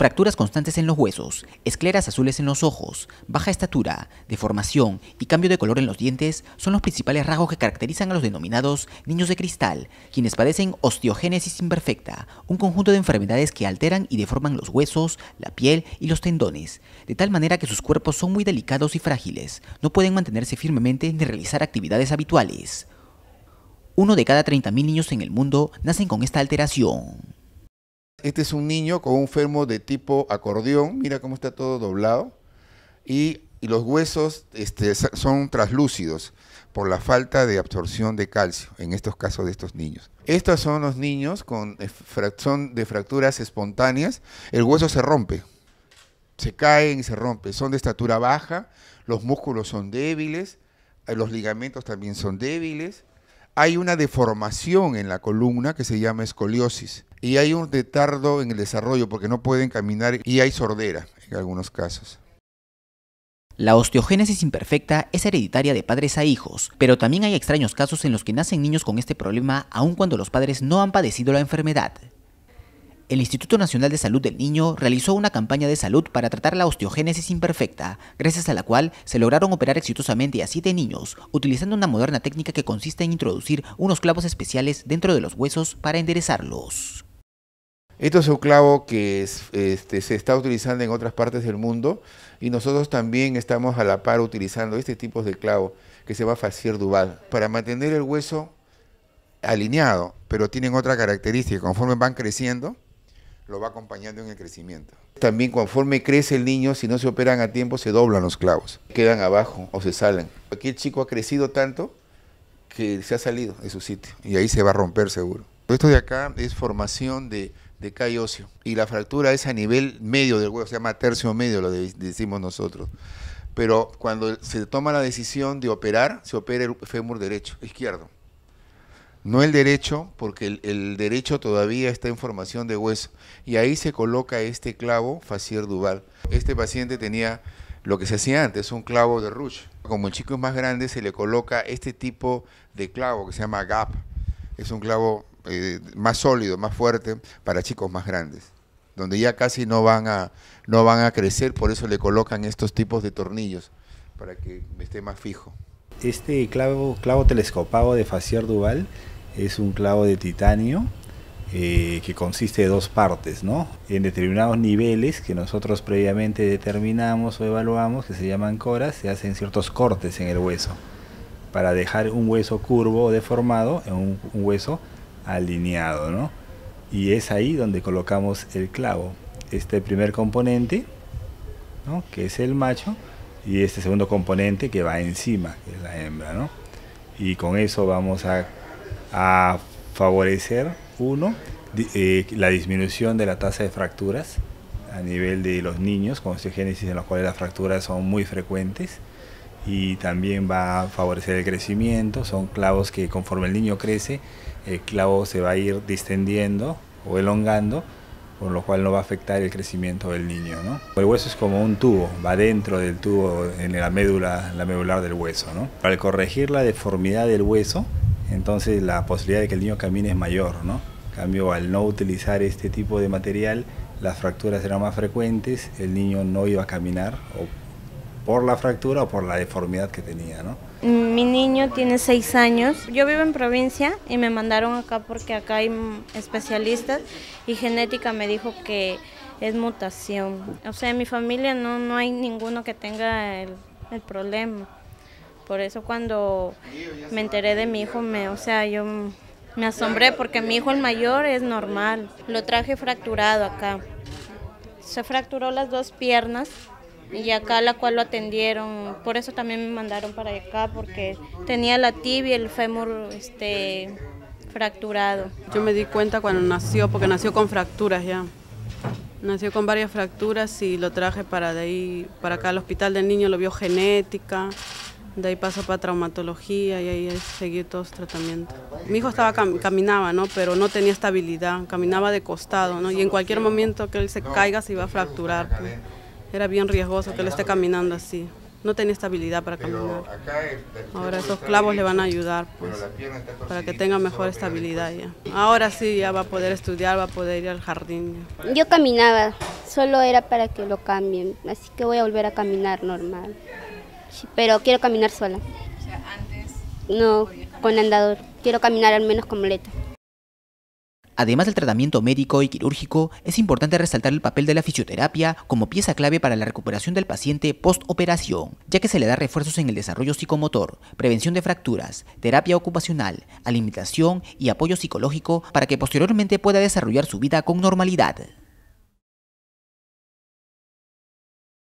Fracturas constantes en los huesos, escleras azules en los ojos, baja estatura, deformación y cambio de color en los dientes son los principales rasgos que caracterizan a los denominados niños de cristal, quienes padecen osteogénesis imperfecta, un conjunto de enfermedades que alteran y deforman los huesos, la piel y los tendones, de tal manera que sus cuerpos son muy delicados y frágiles, no pueden mantenerse firmemente ni realizar actividades habituales. Uno de cada 30.000 niños en el mundo nacen con esta alteración. Este es un niño con un fermo de tipo acordeón, mira cómo está todo doblado, y, los huesos este, son traslúcidos por la falta de absorción de calcio en estos casos de estos niños. Estos son los niños con eh, son de fracturas espontáneas, el hueso se rompe, se caen y se rompe, son de estatura baja, los músculos son débiles, eh, los ligamentos también son débiles, hay una deformación en la columna que se llama escoliosis y hay un retardo en el desarrollo porque no pueden caminar y hay sordera en algunos casos. La osteogénesis imperfecta es hereditaria de padres a hijos, pero también hay extraños casos en los que nacen niños con este problema aun cuando los padres no han padecido la enfermedad. El Instituto Nacional de Salud del Niño realizó una campaña de salud para tratar la osteogénesis imperfecta, gracias a la cual se lograron operar exitosamente a siete niños, utilizando una moderna técnica que consiste en introducir unos clavos especiales dentro de los huesos para enderezarlos. Esto es un clavo que este, se está utilizando en otras partes del mundo y nosotros también estamos a la par utilizando este tipo de clavo que se va a facier duval para mantener el hueso alineado, pero tienen otra característica, conforme van creciendo, lo va acompañando en el crecimiento. También conforme crece el niño, si no se operan a tiempo, se doblan los clavos, quedan abajo o se salen. Aquí el chico ha crecido tanto que se ha salido de su sitio y ahí se va a romper seguro. Esto de acá es formación de de cae óseo. Y la fractura es a nivel medio del hueso, se llama tercio medio, lo decimos nosotros. Pero cuando se toma la decisión de operar, se opera el fémur derecho, izquierdo. No el derecho, porque el, derecho todavía está en formación de hueso. Y ahí se coloca este clavo facier duval. Este paciente tenía lo que se hacía antes, un clavo de rush. Como el chico es más grande, se le coloca este tipo de clavo que se llama gap. Es un clavo eh, más sólido, más fuerte para chicos más grandes, donde ya casi no van a, no van a crecer, por eso le colocan estos tipos de tornillos para que esté más fijo. Este clavo, clavo telescopado de Facier Duval es un clavo de titanio eh, que consiste de dos partes, ¿no? En determinados niveles que nosotros previamente determinamos o evaluamos, que se llaman coras, se hacen ciertos cortes en el hueso para dejar un hueso curvo o deformado en un hueso alineado, ¿no? Y es ahí donde colocamos el clavo. Este primer componente, ¿no? Que es el macho, y este segundo componente que va encima, que es la hembra, ¿no? Y con eso vamos a, favorecer, uno, eh, la disminución de la tasa de fracturas a nivel de los niños con osteogénesis en los cuales las fracturas son muy frecuentes y también va a favorecer el crecimiento. Son clavos que conforme el niño crece, el clavo se va a ir distendiendo o elongando, por lo cual no va a afectar el crecimiento del niño. El hueso es como un tubo, va dentro del tubo, en la médula, la medular del hueso. ¿no? Al corregir la deformidad del hueso, entonces la posibilidad de que el niño camine es mayor. ¿no? En cambio, al no utilizar este tipo de material, las fracturas eran más frecuentes, el niño no iba a caminar por la fractura o por la deformidad que tenía, ¿no? Mi niño tiene seis años. Yo vivo en provincia y me mandaron acá porque acá hay especialistas y genética me dijo que es mutación. O sea, en mi familia no, no hay ninguno que tenga el, problema. Por eso cuando me enteré de mi hijo, me, o sea, yo me asombré porque mi hijo el mayor es normal. Lo traje fracturado acá. Se fracturó las dos piernas y acá la cual lo atendieron. Por eso también me mandaron para acá porque tenía la tibia y el fémur este, fracturado. Yo me di cuenta cuando nació, porque nació con fracturas ya. Nació con varias fracturas y lo traje para de ahí, para acá al hospital del niño, lo vio genética, de ahí pasó para traumatología y ahí seguí todos los tratamientos. Mi hijo estaba caminaba, ¿no? Pero no tenía estabilidad, caminaba de costado, ¿no? Y en cualquier momento que él se caiga se iba a fracturar. Pues. Era bien riesgoso que él esté caminando así. No tenía estabilidad para caminar. Ahora esos clavos le van a ayudar, pues, para que tenga mejor estabilidad pues. ya. Ahora sí ya va a poder estudiar, va a poder ir al jardín. Yo caminaba, solo era para que lo cambien, así que voy a volver a caminar normal. Pero quiero caminar sola. No, con andador. Quiero caminar al menos con moleta. Además del tratamiento médico y quirúrgico, es importante resaltar el papel de la fisioterapia como pieza clave para la recuperación del paciente post-operación, ya que se le da refuerzos en el desarrollo psicomotor, prevención de fracturas, terapia ocupacional, alimentación y apoyo psicológico para que posteriormente pueda desarrollar su vida con normalidad.